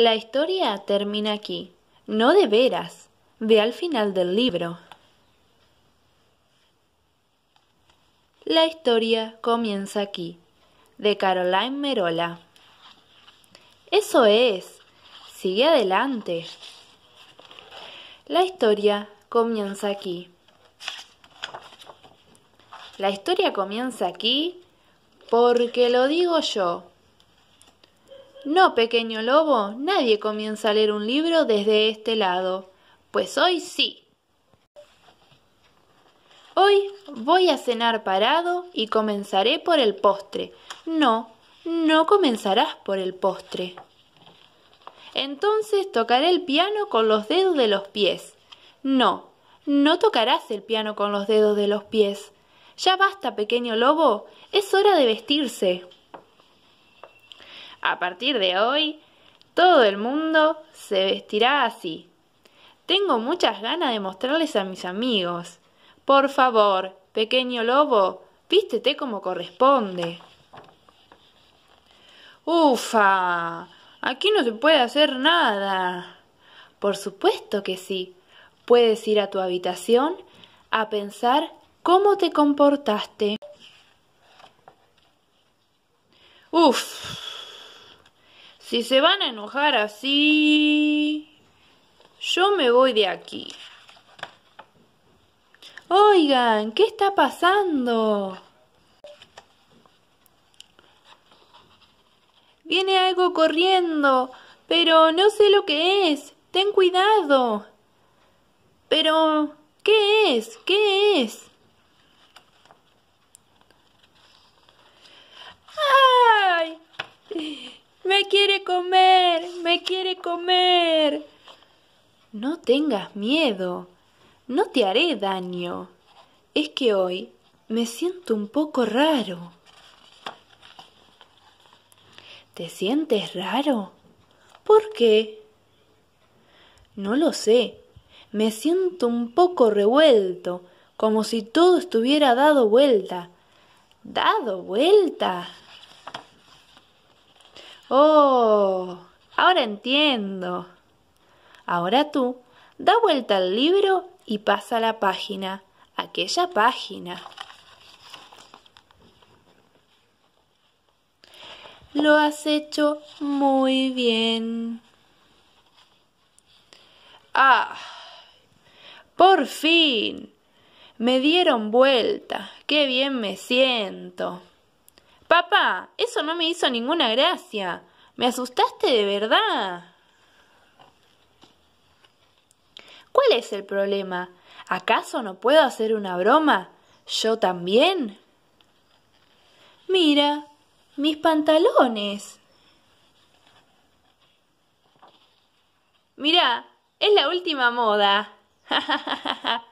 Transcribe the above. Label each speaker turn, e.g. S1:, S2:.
S1: La historia termina aquí. No de veras. Ve al final del libro. La historia comienza aquí, de Caroline Merola. Eso es. Sigue adelante. La historia comienza aquí. La historia comienza aquí porque lo digo yo. No, pequeño lobo, nadie comienza a leer un libro desde este lado. Pues hoy sí. Hoy voy a cenar parado y comenzaré por el postre. No, no comenzarás por el postre. Entonces tocaré el piano con los dedos de los pies. No, no tocarás el piano con los dedos de los pies. Ya basta, pequeño lobo, es hora de vestirse a partir de hoy, todo el mundo se vestirá así. Tengo muchas ganas de mostrarles a mis amigos. Por favor, pequeño lobo, vístete como corresponde. Ufa, aquí no se puede hacer nada. Por supuesto que sí. Puedes ir a tu habitación a pensar cómo te comportaste. Uf, si se van a enojar así, yo me voy de aquí. Oigan, ¿qué está pasando? Viene algo corriendo, pero no sé lo que es. Ten cuidado. Pero, ¿qué es? ¿Qué es? me quiere comer. No tengas miedo, no te haré daño. Es que hoy me siento un poco raro. ¿Te sientes raro? ¿Por qué? No lo sé. Me siento un poco revuelto, como si todo estuviera dado vuelta. ¿Dado vuelta? Oh, ahora entiendo. Ahora tú, da vuelta al libro y pasa la página, aquella página. Lo has hecho muy bien. ¡Ah! Por fin. Me dieron vuelta. Qué bien me siento. Papá, eso no me hizo ninguna gracia. Me asustaste de verdad. ¿Cuál es el problema? ¿Acaso no puedo hacer una broma? ¿Yo también? Mira, mis pantalones. Mira, es la última moda.